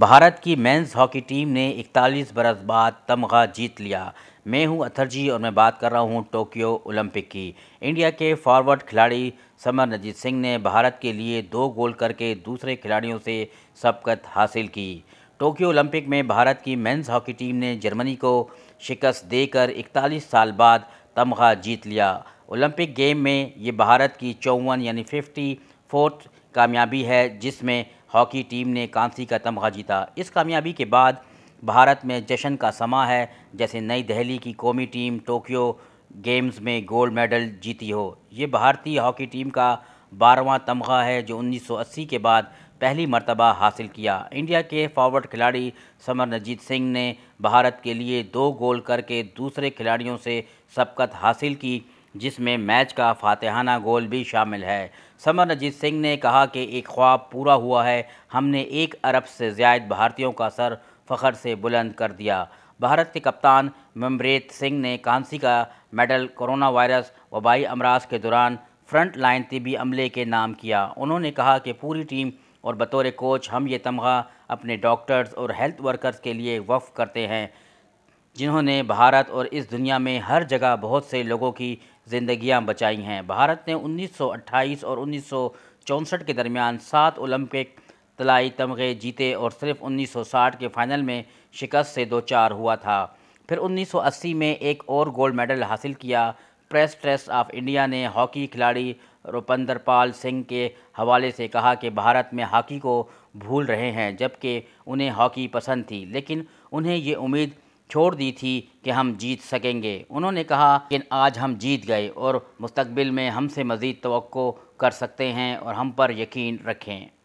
भारत की men's hockey team ने 41 बरस बाद तमगा जीत लिया मैं हूं जी और मैं बात कर रहा हूं टोक्यो ओलंपिक की इंडिया के फॉरवर्ड खिलाड़ी समर नजीत सिंह ने भारत के लिए दो गोल करके दूसरे खिलाड़ियों से सबकत हासिल की टोक्यो ओलंपिक में भारत की मेंस हॉकी टीम ने जर्मनी को शिकस्त देकर 41 साल बाद तमगा जीत लिया ओलंपिक गेम में ये भारत की चौवन यानी फिफ्टी फोर्थ कामयाबी है जिसमें हॉकी टीम ने कांसी का तमगा जीता इस कामयाबी के बाद भारत में जश्न का समा है जैसे नई दिल्ली की कौमी टीम टोक्यो गेम्स में गोल्ड मेडल जीती हो ये भारतीय हॉकी टीम का बारहवा तमगा है जो 1980 के बाद पहली मरतबा हासिल किया इंडिया के फॉरवर्ड खिलाड़ी समर नजीत सिंह ने भारत के लिए दो गोल करके दूसरे खिलाड़ियों से सबकत हासिल की जिसमें मैच का फातहाना गोल भी शामिल है समर अजीत सिंह ने कहा कि एक ख्वाब पूरा हुआ है हमने एक अरब से ज्याद भारतीयों का सर फ़खर से बुलंद कर दिया भारत के कप्तान ममरेत सिंह ने कांसी का मेडल कोरोना वायरस वबाई अमराज के दौरान फ्रंट लाइन तबी अमले के नाम किया उन्होंने कहा कि पूरी टीम और बतौर कोच हम ये तमगा अपने डॉक्टर्स और हेल्थ वर्कर्स के लिए वफ़ करते हैं जिन्होंने भारत और इस दुनिया में हर जगह बहुत से लोगों की ज़िंदगियां बचाई हैं भारत ने 1928 और उन्नीस के दरमियान सात ओलंपिक तलाई तमगे जीते और सिर्फ 1960 के फाइनल में शिकस्त से दो चार हुआ था फिर 1980 में एक और गोल्ड मेडल हासिल किया प्रेस ट्रस्ट ऑफ इंडिया ने हॉकी खिलाड़ी रुपंदर पाल सिंह के हवाले से कहा कि भारत में हॉकी को भूल रहे हैं जबकि उन्हें हॉकी पसंद थी लेकिन उन्हें ये उम्मीद छोड़ दी थी कि हम जीत सकेंगे उन्होंने कहा कि आज हम जीत गए और मुस्तबिल में हमसे मज़ीद तो कर सकते हैं और हम पर यकीन रखें